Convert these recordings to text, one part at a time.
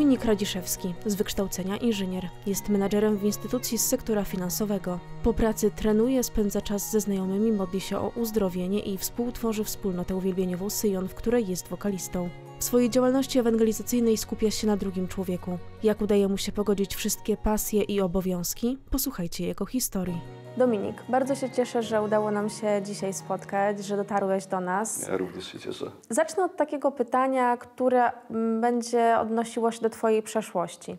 Dominik Radziszewski, z wykształcenia inżynier, jest menadżerem w instytucji z sektora finansowego. Po pracy trenuje, spędza czas ze znajomymi, modli się o uzdrowienie i współtworzy wspólnotę uwielbieniową Syjon, w której jest wokalistą. W swojej działalności ewangelizacyjnej skupia się na drugim człowieku. Jak udaje mu się pogodzić wszystkie pasje i obowiązki? Posłuchajcie jego historii. Dominik, bardzo się cieszę, że udało nam się dzisiaj spotkać, że dotarłeś do nas. Ja również się cieszę. Zacznę od takiego pytania, które mm, będzie odnosiło się do Twojej przeszłości.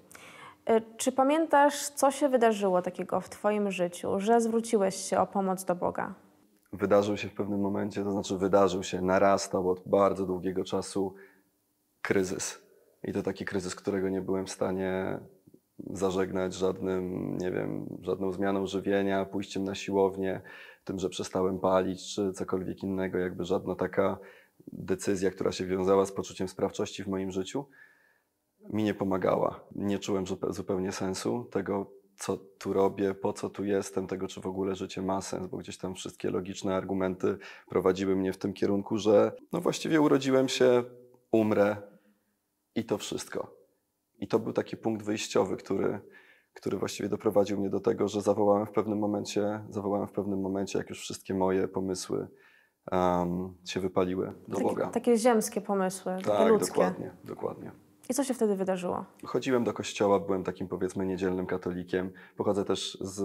E, czy pamiętasz, co się wydarzyło takiego w Twoim życiu, że zwróciłeś się o pomoc do Boga? Wydarzył się w pewnym momencie, to znaczy wydarzył się, narastał od bardzo długiego czasu kryzys. I to taki kryzys, którego nie byłem w stanie zażegnać żadnym, nie wiem, żadną zmianą żywienia, pójściem na siłownię, tym, że przestałem palić, czy cokolwiek innego, jakby żadna taka decyzja, która się wiązała z poczuciem sprawczości w moim życiu, mi nie pomagała. Nie czułem zupełnie sensu tego, co tu robię, po co tu jestem, tego, czy w ogóle życie ma sens, bo gdzieś tam wszystkie logiczne argumenty prowadziły mnie w tym kierunku, że no właściwie urodziłem się, umrę i to wszystko. I to był taki punkt wyjściowy, który, który właściwie doprowadził mnie do tego, że zawołałem w pewnym momencie, zawołałem w pewnym momencie, jak już wszystkie moje pomysły um, się wypaliły do Boga. Takie ziemskie pomysły, tak, takie ludzkie. Dokładnie, dokładnie. I co się wtedy wydarzyło? Chodziłem do kościoła, byłem takim powiedzmy niedzielnym katolikiem. Pochodzę też z,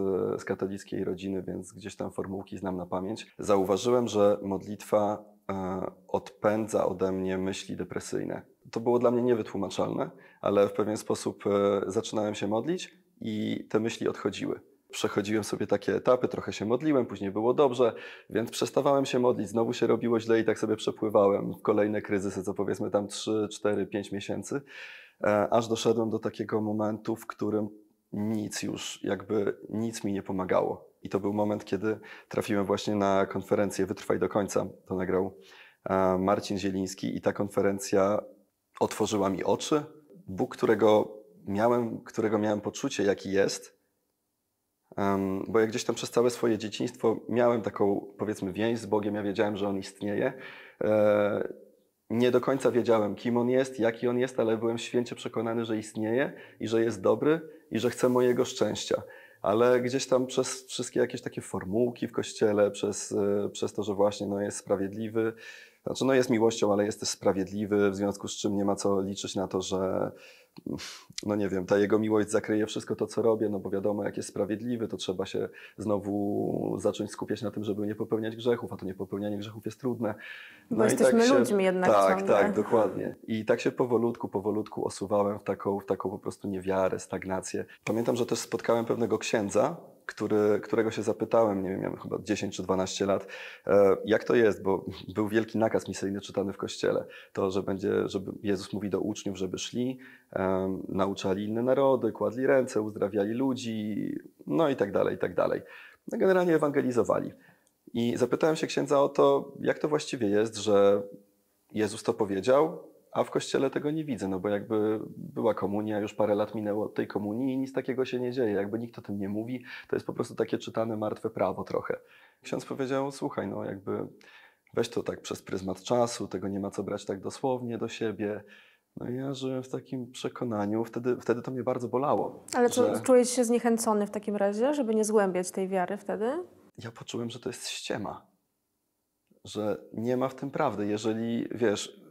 z katolickiej rodziny, więc gdzieś tam formułki znam na pamięć. Zauważyłem, że modlitwa e, odpędza ode mnie myśli depresyjne to było dla mnie niewytłumaczalne, ale w pewien sposób e, zaczynałem się modlić i te myśli odchodziły. Przechodziłem sobie takie etapy, trochę się modliłem, później było dobrze, więc przestawałem się modlić, znowu się robiło źle i tak sobie przepływałem w kolejne kryzysy, co powiedzmy tam 3, 4, 5 miesięcy, e, aż doszedłem do takiego momentu, w którym nic już, jakby nic mi nie pomagało. I to był moment, kiedy trafiłem właśnie na konferencję Wytrwaj do końca. To nagrał e, Marcin Zieliński i ta konferencja otworzyła mi oczy. Bóg, którego miałem, którego miałem poczucie, jaki jest, um, bo ja gdzieś tam przez całe swoje dzieciństwo miałem taką, powiedzmy, więź z Bogiem, ja wiedziałem, że On istnieje. E, nie do końca wiedziałem, kim On jest, jaki On jest, ale byłem święcie przekonany, że istnieje i że jest dobry i że chce mojego szczęścia ale gdzieś tam przez wszystkie jakieś takie formułki w kościele, przez, e, przez to, że właśnie no, jest sprawiedliwy, znaczy, no jest miłością, ale jest też sprawiedliwy, w związku z czym nie ma co liczyć na to, że no nie wiem, ta jego miłość zakryje wszystko to, co robię, no bo wiadomo, jak jest sprawiedliwy, to trzeba się znowu zacząć skupiać na tym, żeby nie popełniać grzechów, a to nie popełnianie grzechów jest trudne. No bo jesteśmy tak się, ludźmi jednak Tak, ciągle. tak, dokładnie. I tak się powolutku, powolutku osuwałem w taką, w taką po prostu niewiarę, stagnację. Pamiętam, że też spotkałem pewnego księdza, który, którego się zapytałem, nie wiem, miałem chyba 10 czy 12 lat, e, jak to jest, bo był wielki nakaz misyjny czytany w kościele, to, że będzie, żeby Jezus mówi do uczniów, żeby szli, um, nauczali inne narody, kładli ręce, uzdrawiali ludzi, no i tak dalej, i tak dalej. No generalnie ewangelizowali. I zapytałem się księdza o to, jak to właściwie jest, że Jezus to powiedział, a w kościele tego nie widzę, no bo jakby była komunia, już parę lat minęło od tej komunii i nic takiego się nie dzieje. Jakby nikt o tym nie mówi, to jest po prostu takie czytane martwe prawo trochę. Ksiądz powiedział, słuchaj, no jakby weź to tak przez pryzmat czasu, tego nie ma co brać tak dosłownie do siebie. No i ja żyłem w takim przekonaniu, wtedy, wtedy to mnie bardzo bolało. Ale że... czujesz się zniechęcony w takim razie, żeby nie zgłębiać tej wiary wtedy? Ja poczułem, że to jest ściema. Że nie ma w tym prawdy. Jeżeli, wiesz,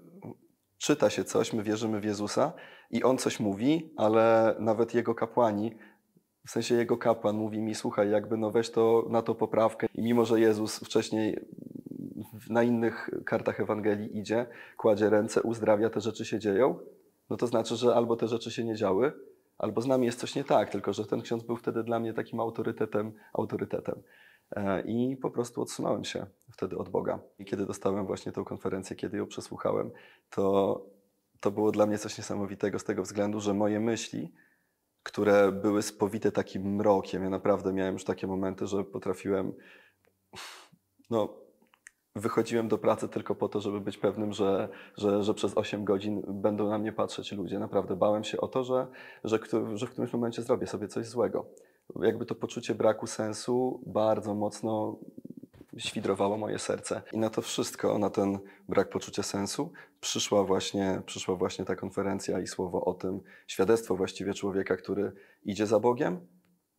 czyta się coś, my wierzymy w Jezusa i on coś mówi, ale nawet jego kapłani, w sensie jego kapłan mówi mi, słuchaj, jakby no weź to na to poprawkę. I mimo, że Jezus wcześniej na innych kartach Ewangelii idzie, kładzie ręce, uzdrawia, te rzeczy się dzieją, no to znaczy, że albo te rzeczy się nie działy, albo z nami jest coś nie tak, tylko że ten ksiądz był wtedy dla mnie takim autorytetem, autorytetem. E, I po prostu odsunąłem się wtedy od Boga. I kiedy dostałem właśnie tę konferencję, kiedy ją przesłuchałem, to, to było dla mnie coś niesamowitego z tego względu, że moje myśli, które były spowite takim mrokiem, ja naprawdę miałem już takie momenty, że potrafiłem, no, wychodziłem do pracy tylko po to, żeby być pewnym, że, że, że przez 8 godzin będą na mnie patrzeć ludzie. Naprawdę bałem się o to, że, że, że w którymś momencie zrobię sobie coś złego jakby to poczucie braku sensu bardzo mocno świdrowało moje serce. I na to wszystko, na ten brak poczucia sensu, przyszła właśnie, przyszła właśnie ta konferencja i słowo o tym, świadectwo właściwie człowieka, który idzie za Bogiem,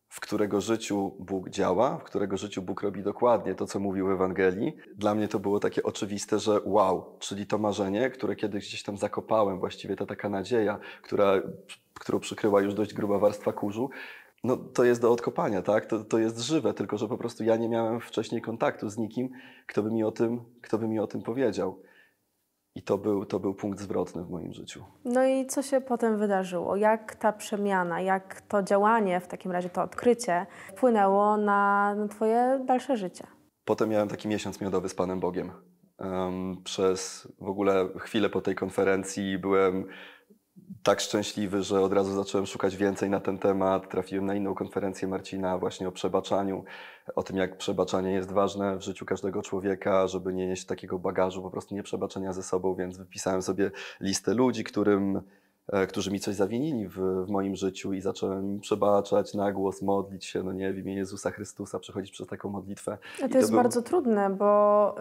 w którego życiu Bóg działa, w którego życiu Bóg robi dokładnie to, co mówił w Ewangelii. Dla mnie to było takie oczywiste, że wow, czyli to marzenie, które kiedyś gdzieś tam zakopałem, właściwie ta taka nadzieja, która, którą przykryła już dość gruba warstwa kurzu, no, to jest do odkopania, tak? To, to jest żywe, tylko że po prostu ja nie miałem wcześniej kontaktu z nikim, kto by mi o tym, kto by mi o tym powiedział. I to był, to był punkt zwrotny w moim życiu. No i co się potem wydarzyło? Jak ta przemiana, jak to działanie, w takim razie to odkrycie, wpłynęło na, na Twoje dalsze życie? Potem miałem taki miesiąc miodowy z Panem Bogiem. Um, przez w ogóle chwilę po tej konferencji byłem tak szczęśliwy, że od razu zacząłem szukać więcej na ten temat. Trafiłem na inną konferencję Marcina właśnie o przebaczaniu, o tym jak przebaczanie jest ważne w życiu każdego człowieka, żeby nie nieść takiego bagażu po prostu nieprzebaczenia ze sobą, więc wypisałem sobie listę ludzi, którym E, którzy mi coś zawinili w, w, moim życiu i zacząłem przebaczać na głos, modlić się, no nie, w imię Jezusa Chrystusa, przechodzić przez taką modlitwę. A to, to jest był... bardzo trudne, bo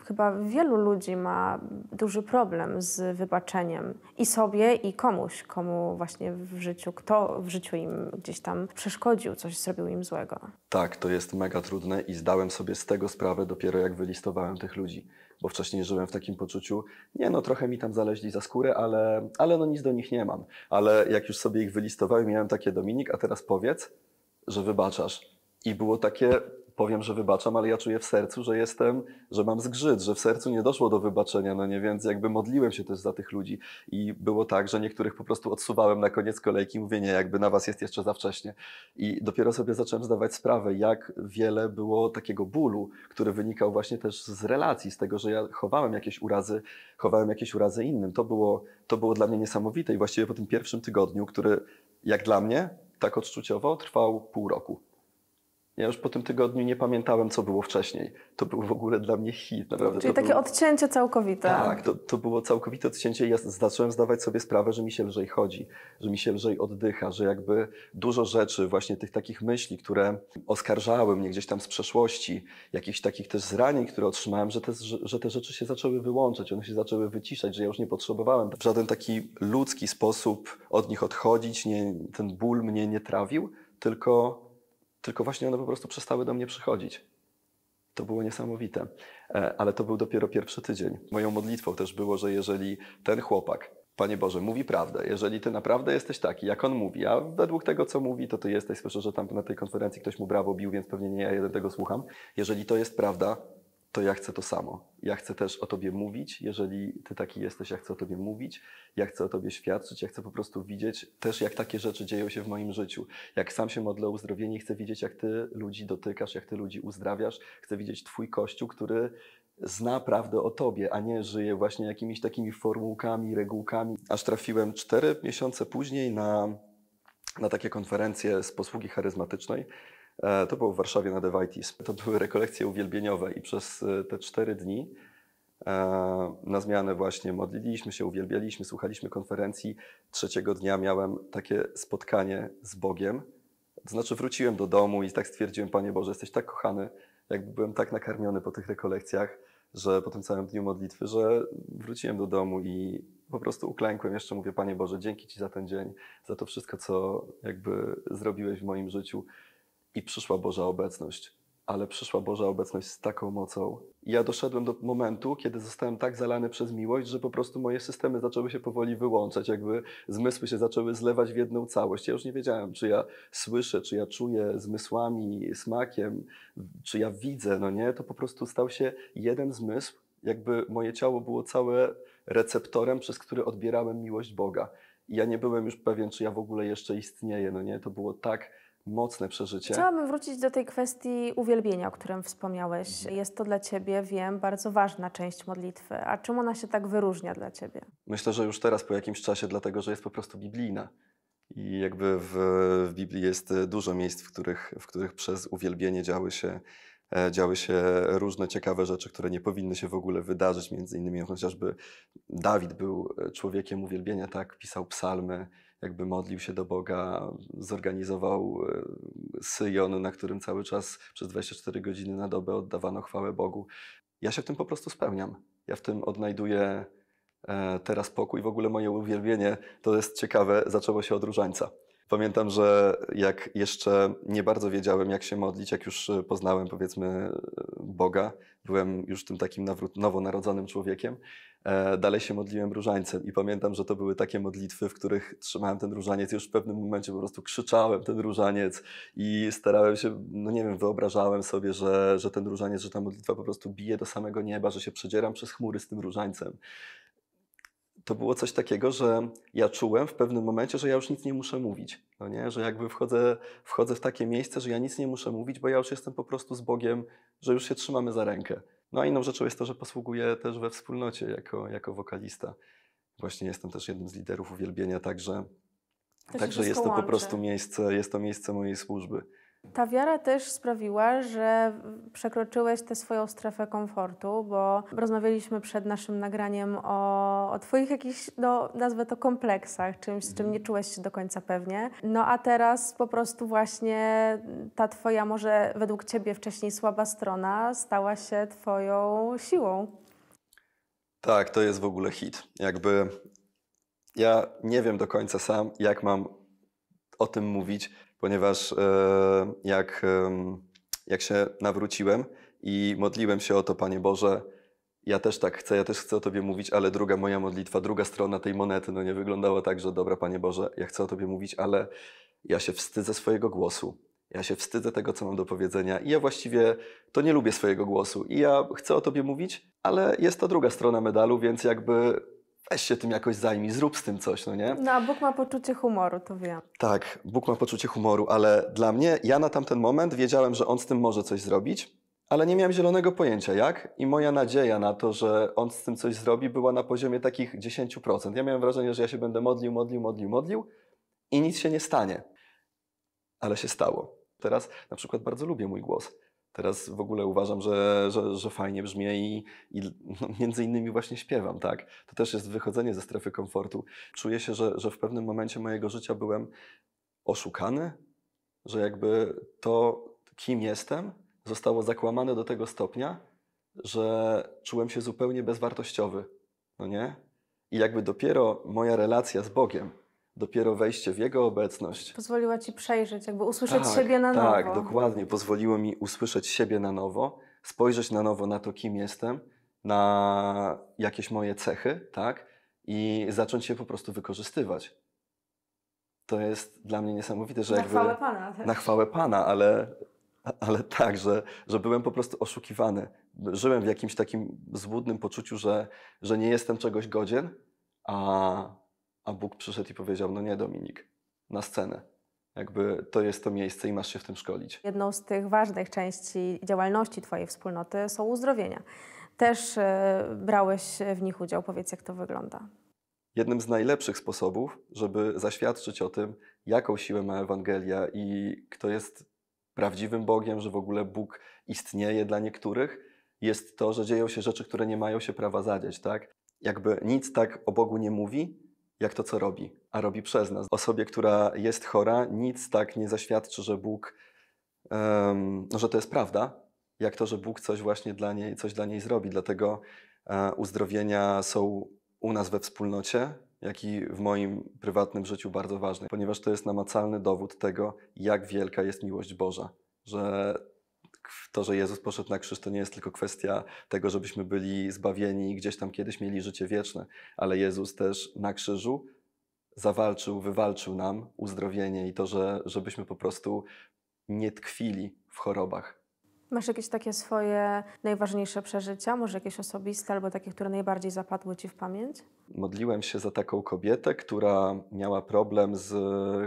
y, chyba wielu ludzi ma duży problem z wybaczeniem i sobie, i komuś, komu właśnie w życiu, kto w życiu im gdzieś tam przeszkodził, coś zrobił im złego. Tak, to jest mega trudne i zdałem sobie z tego sprawę dopiero jak wylistowałem tych ludzi bo wcześniej żyłem w takim poczuciu, nie no, trochę mi tam zaleźli za skórę, ale, ale no nic do nich nie mam. Ale jak już sobie ich wylistowałem, miałem takie Dominik, a teraz powiedz, że wybaczasz. I było takie, powiem, że wybaczam, ale ja czuję w sercu, że jestem, że mam zgrzyt, że w sercu nie doszło do wybaczenia, no nie, więc jakby modliłem się też za tych ludzi i było tak, że niektórych po prostu odsuwałem na koniec kolejki, mówię nie, jakby na was jest jeszcze za wcześnie i dopiero sobie zacząłem zdawać sprawę, jak wiele było takiego bólu, który wynikał właśnie też z relacji, z tego, że ja chowałem jakieś urazy, chowałem jakieś urazy innym, to było, to było dla mnie niesamowite i właściwie po tym pierwszym tygodniu, który jak dla mnie, tak odczuciowo, trwał pół roku. Ja już po tym tygodniu nie pamiętałem, co było wcześniej. To był w ogóle dla mnie hit. Naprawdę. Czyli to takie było... odcięcie całkowite. Tak, to, to było całkowite odcięcie. Ja zacząłem zdawać sobie sprawę, że mi się lżej chodzi, że mi się lżej oddycha, że jakby dużo rzeczy, właśnie tych takich myśli, które oskarżały mnie gdzieś tam z przeszłości, jakichś takich też zranień, które otrzymałem, że te, że te rzeczy się zaczęły wyłączać, one się zaczęły wyciszać, że ja już nie potrzebowałem w żaden taki ludzki sposób od nich odchodzić, nie, ten ból mnie nie trawił, tylko tylko właśnie one po prostu przestały do mnie przychodzić. To było niesamowite, e, ale to był dopiero pierwszy tydzień. Moją modlitwą też było, że jeżeli ten chłopak, Panie Boże, mówi prawdę, jeżeli Ty naprawdę jesteś taki, jak on mówi, a według tego, co mówi, to Ty jesteś, słyszę, że tam na tej konferencji ktoś mu brawo bił, więc pewnie nie ja jeden tego słucham. Jeżeli to jest prawda, to ja chcę to samo. Ja chcę też o tobie mówić, jeżeli ty taki jesteś, ja chcę o tobie mówić, ja chcę o tobie świadczyć, ja chcę po prostu widzieć też, jak takie rzeczy dzieją się w moim życiu. Jak sam się modlę o uzdrowienie, chcę widzieć, jak ty ludzi dotykasz, jak ty ludzi uzdrawiasz, chcę widzieć twój kościół, który zna prawdę o tobie, a nie żyje właśnie jakimiś takimi formułkami, regułkami. Aż trafiłem cztery miesiące później na, na takie konferencje z posługi charyzmatycznej E, to było w Warszawie na Devitis. To były rekolekcje uwielbieniowe i przez e, te cztery dni e, na zmianę właśnie modliliśmy się, uwielbialiśmy, słuchaliśmy konferencji. Trzeciego dnia miałem takie spotkanie z Bogiem. To znaczy wróciłem do domu i tak stwierdziłem, Panie Boże, jesteś tak kochany, jakby byłem tak nakarmiony po tych rekolekcjach, że po tym całym dniu modlitwy, że wróciłem do domu i po prostu uklękłem. Jeszcze mówię, Panie Boże, dzięki Ci za ten dzień, za to wszystko, co jakby zrobiłeś w moim życiu i przyszła Boża obecność. Ale przyszła Boża obecność z taką mocą. Ja doszedłem do momentu, kiedy zostałem tak zalany przez miłość, że po prostu moje systemy zaczęły się powoli wyłączać, jakby zmysły się zaczęły zlewać w jedną całość. Ja już nie wiedziałem, czy ja słyszę, czy ja czuję zmysłami, smakiem, czy ja widzę, no nie? To po prostu stał się jeden zmysł, jakby moje ciało było całe receptorem, przez który odbierałem miłość Boga. I ja nie byłem już pewien, czy ja w ogóle jeszcze istnieję, no nie? To było tak mocne przeżycie. Chciałabym wrócić do tej kwestii uwielbienia, o którym wspomniałeś. Mhm. Jest to dla Ciebie, wiem, bardzo ważna część modlitwy. A czym ona się tak wyróżnia dla Ciebie? Myślę, że już teraz po jakimś czasie, dlatego że jest po prostu biblijna. I jakby w, w Biblii jest dużo miejsc, w których, w których przez uwielbienie działy się, e, działy się różne ciekawe rzeczy, które nie powinny się w ogóle wydarzyć. Między innymi chociażby Dawid był człowiekiem uwielbienia, tak? Pisał psalmy, jakby modlił się do Boga, zorganizował e, syjon, na którym cały czas przez 24 godziny na dobę oddawano chwałę Bogu. Ja się w tym po prostu spełniam. Ja w tym odnajduję e, teraz pokój. W ogóle moje uwielbienie, to jest ciekawe, zaczęło się od różańca. Pamiętam, że jak jeszcze nie bardzo wiedziałem, jak się modlić, jak już e, poznałem, powiedzmy, e, Boga, byłem już tym takim nowonarodzonym człowiekiem, e, dalej się modliłem różańcem i pamiętam, że to były takie modlitwy, w których trzymałem ten różaniec już w pewnym momencie po prostu krzyczałem ten różaniec i starałem się, no nie wiem, wyobrażałem sobie, że, że ten różaniec, że ta modlitwa po prostu bije do samego nieba, że się przedzieram przez chmury z tym różańcem to było coś takiego, że ja czułem w pewnym momencie, że ja już nic nie muszę mówić. No nie? Że jakby wchodzę, wchodzę w takie miejsce, że ja nic nie muszę mówić, bo ja już jestem po prostu z Bogiem, że już się trzymamy za rękę. No a inną rzeczą jest to, że posługuję też we wspólnocie jako, jako wokalista. Właśnie jestem też jednym z liderów uwielbienia, także, to także jest to po prostu miejsce, jest to miejsce mojej służby. Ta wiara też sprawiła, że przekroczyłeś tę swoją strefę komfortu, bo rozmawialiśmy przed naszym nagraniem o, o Twoich jakichś, no, nazwę to kompleksach, czymś, z czym nie mhm. czułeś się do końca pewnie. No a teraz po prostu właśnie ta Twoja, może według Ciebie wcześniej słaba strona, stała się Twoją siłą. Tak, to jest w ogóle hit. Jakby ja nie wiem do końca sam, jak mam o tym mówić ponieważ e, jak, jak się nawróciłem i modliłem się o to, Panie Boże, ja też tak chcę, ja też chcę o Tobie mówić, ale druga moja modlitwa, druga strona tej monety, no nie wyglądała tak, że dobra, Panie Boże, ja chcę o Tobie mówić, ale ja się wstydzę swojego głosu. Ja się wstydzę tego, co mam do powiedzenia, i ja właściwie to nie lubię swojego głosu. I ja chcę o tobie mówić, ale jest to druga strona medalu, więc jakby weź się tym jakoś zajmij, zrób z tym coś, no nie? No, a Bóg ma poczucie humoru, to wiem. Tak, Bóg ma poczucie humoru, ale dla mnie, ja na tamten moment wiedziałem, że On z tym może coś zrobić, ale nie miałem zielonego pojęcia jak i moja nadzieja na to, że On z tym coś zrobi była na poziomie takich 10%. Ja miałem wrażenie, że ja się będę modlił, modlił, modlił, modlił i nic się nie stanie. Ale się stało. Teraz na przykład bardzo lubię mój głos. Teraz w ogóle uważam, że, że, że fajnie brzmi i, i no, między innymi właśnie śpiewam, tak? To też jest wychodzenie ze strefy komfortu. Czuję się, że, że w pewnym momencie mojego życia byłem oszukany, że jakby to, kim jestem, zostało zakłamane do tego stopnia, że czułem się zupełnie bezwartościowy, no nie? I jakby dopiero moja relacja z Bogiem dopiero wejście w Jego obecność. Pozwoliła Ci przejrzeć, jakby usłyszeć tak, siebie na tak, nowo. Tak, dokładnie. Pozwoliło mi usłyszeć siebie na nowo, spojrzeć na nowo na to, kim jestem, na jakieś moje cechy, tak? I zacząć je po prostu wykorzystywać. To jest dla mnie niesamowite, że na jakby... Chwałę Pana, Na chwałę Pana, ale, ale tak, że, że byłem po prostu oszukiwany. Żyłem w jakimś takim złudnym poczuciu, że, że nie jestem czegoś godzien, a a Bóg przyszedł i powiedział: No nie, Dominik, na scenę. Jakby to jest to miejsce i masz się w tym szkolić. Jedną z tych ważnych części działalności Twojej wspólnoty są uzdrowienia. Też e, brałeś w nich udział. Powiedz, jak to wygląda. Jednym z najlepszych sposobów, żeby zaświadczyć o tym, jaką siłę ma Ewangelia i kto jest prawdziwym Bogiem, że w ogóle Bóg istnieje dla niektórych, jest to, że dzieją się rzeczy, które nie mają się prawa zadziać, tak? Jakby nic tak o Bogu nie mówi, jak to, co robi, a robi przez nas. Osobie, która jest chora, nic tak nie zaświadczy, że Bóg, um, że to jest prawda, jak to, że Bóg coś właśnie dla niej, coś dla niej zrobi. Dlatego e, uzdrowienia są u nas we wspólnocie, jak i w moim prywatnym życiu bardzo ważne, ponieważ to jest namacalny dowód tego, jak wielka jest miłość Boża, że tak, to, że Jezus poszedł na krzyż, to nie jest tylko kwestia tego, żebyśmy byli zbawieni i gdzieś tam kiedyś mieli życie wieczne, ale Jezus też na krzyżu zawalczył, wywalczył nam uzdrowienie i to, że, żebyśmy po prostu nie tkwili w chorobach, Masz jakieś takie swoje najważniejsze przeżycia, może jakieś osobiste albo takie, które najbardziej zapadły ci w pamięć? Modliłem się za taką kobietę, która miała problem z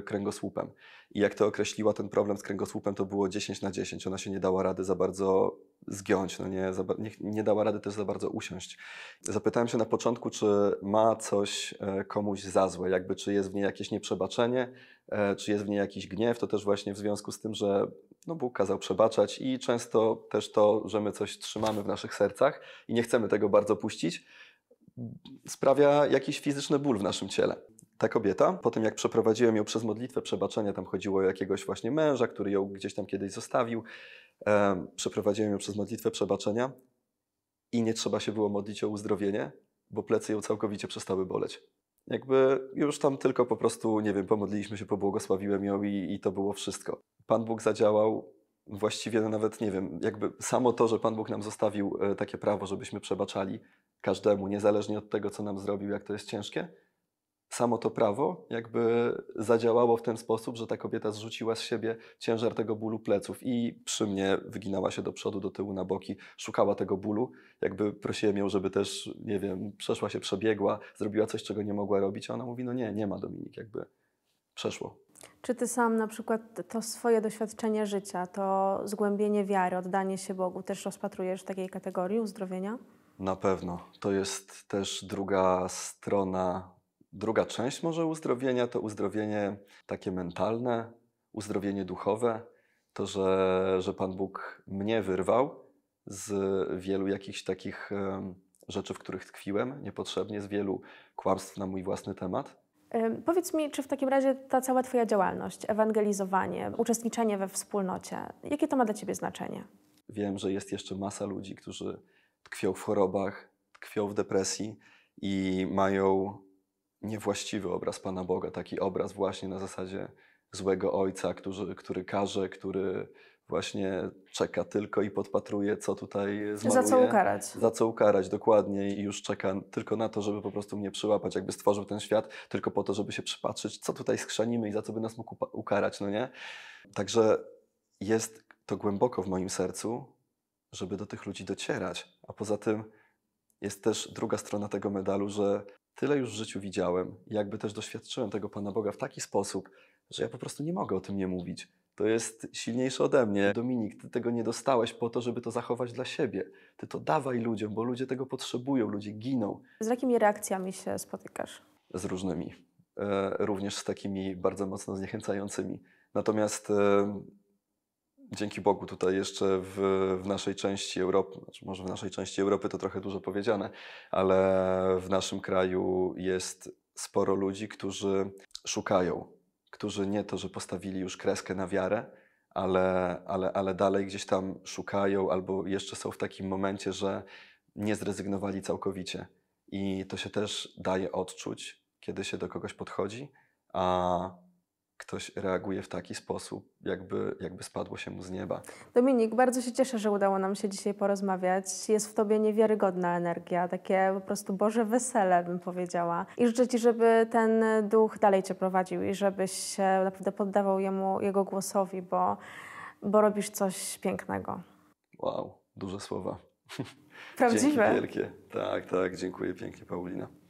kręgosłupem. I jak to określiła ten problem z kręgosłupem, to było 10 na 10. Ona się nie dała rady za bardzo zgiąć, no nie, za, nie, nie dała rady też za bardzo usiąść. Zapytałem się na początku, czy ma coś e, komuś za złe, jakby czy jest w niej jakieś nieprzebaczenie, e, czy jest w niej jakiś gniew. To też właśnie w związku z tym, że no Bóg kazał przebaczać i często też to, że my coś trzymamy w naszych sercach i nie chcemy tego bardzo puścić, sprawia jakiś fizyczny ból w naszym ciele. Ta kobieta, po tym jak przeprowadziłem ją przez modlitwę przebaczenia, tam chodziło o jakiegoś właśnie męża, który ją gdzieś tam kiedyś zostawił, e, przeprowadziłem ją przez modlitwę przebaczenia i nie trzeba się było modlić o uzdrowienie, bo plecy ją całkowicie przestały boleć. Jakby już tam tylko po prostu, nie wiem, pomodliliśmy się, pobłogosławiłem ją i, i to było wszystko. Pan Bóg zadziałał właściwie nawet, nie wiem, jakby samo to, że Pan Bóg nam zostawił e, takie prawo, żebyśmy przebaczali każdemu, niezależnie od tego, co nam zrobił, jak to jest ciężkie, samo to prawo jakby zadziałało w ten sposób, że ta kobieta zrzuciła z siebie ciężar tego bólu pleców i przy mnie wyginała się do przodu, do tyłu, na boki, szukała tego bólu. Jakby prosiłem ją, żeby też, nie wiem, przeszła się, przebiegła, zrobiła coś, czego nie mogła robić, a ona mówi, no nie, nie ma Dominik, jakby przeszło. Czy ty sam na przykład to swoje doświadczenie życia, to zgłębienie wiary, oddanie się Bogu też rozpatrujesz w takiej kategorii uzdrowienia? Na pewno. To jest też druga strona Druga część może uzdrowienia to uzdrowienie takie mentalne, uzdrowienie duchowe, to, że, że Pan Bóg mnie wyrwał z wielu jakichś takich rzeczy, w których tkwiłem niepotrzebnie, z wielu kłamstw na mój własny temat. Powiedz mi, czy w takim razie ta cała Twoja działalność, ewangelizowanie, uczestniczenie we wspólnocie, jakie to ma dla Ciebie znaczenie? Wiem, że jest jeszcze masa ludzi, którzy tkwią w chorobach, tkwią w depresji i mają niewłaściwy obraz Pana Boga, taki obraz właśnie na zasadzie złego ojca, który, który każe, który właśnie czeka tylko i podpatruje, co tutaj zmaruje. Za co ukarać. Za co ukarać, dokładnie. I już czeka tylko na to, żeby po prostu mnie przyłapać, jakby stworzył ten świat, tylko po to, żeby się przypatrzyć, co tutaj skrzanimy i za co by nas mógł ukarać, no nie? Także jest to głęboko w moim sercu, żeby do tych ludzi docierać. A poza tym jest też druga strona tego medalu, że tyle już w życiu widziałem, jakby też doświadczyłem tego Pana Boga w taki sposób, że ja po prostu nie mogę o tym nie mówić. To jest silniejsze ode mnie. Dominik, ty tego nie dostałeś po to, żeby to zachować dla siebie. Ty to dawaj ludziom, bo ludzie tego potrzebują, ludzie giną. Z jakimi reakcjami się spotykasz? Z różnymi. E, również z takimi bardzo mocno zniechęcającymi. Natomiast e, dzięki Bogu tutaj jeszcze w, w, naszej części Europy, znaczy może w naszej części Europy to trochę dużo powiedziane, ale w naszym kraju jest sporo ludzi, którzy szukają, którzy nie to, że postawili już kreskę na wiarę, ale, ale, ale dalej gdzieś tam szukają albo jeszcze są w takim momencie, że nie zrezygnowali całkowicie. I to się też daje odczuć, kiedy się do kogoś podchodzi, a ktoś reaguje w taki sposób, jakby, jakby spadło się mu z nieba. Dominik, bardzo się cieszę, że udało nam się dzisiaj porozmawiać. Jest w tobie niewiarygodna energia, takie po prostu Boże wesele, bym powiedziała. I życzę ci, żeby ten duch dalej cię prowadził i żebyś się naprawdę poddawał jemu, jego głosowi, bo, bo robisz coś pięknego. Wow, duże słowa. Prawdziwe. Dzięki wielkie. Tak, tak, dziękuję pięknie, Paulina.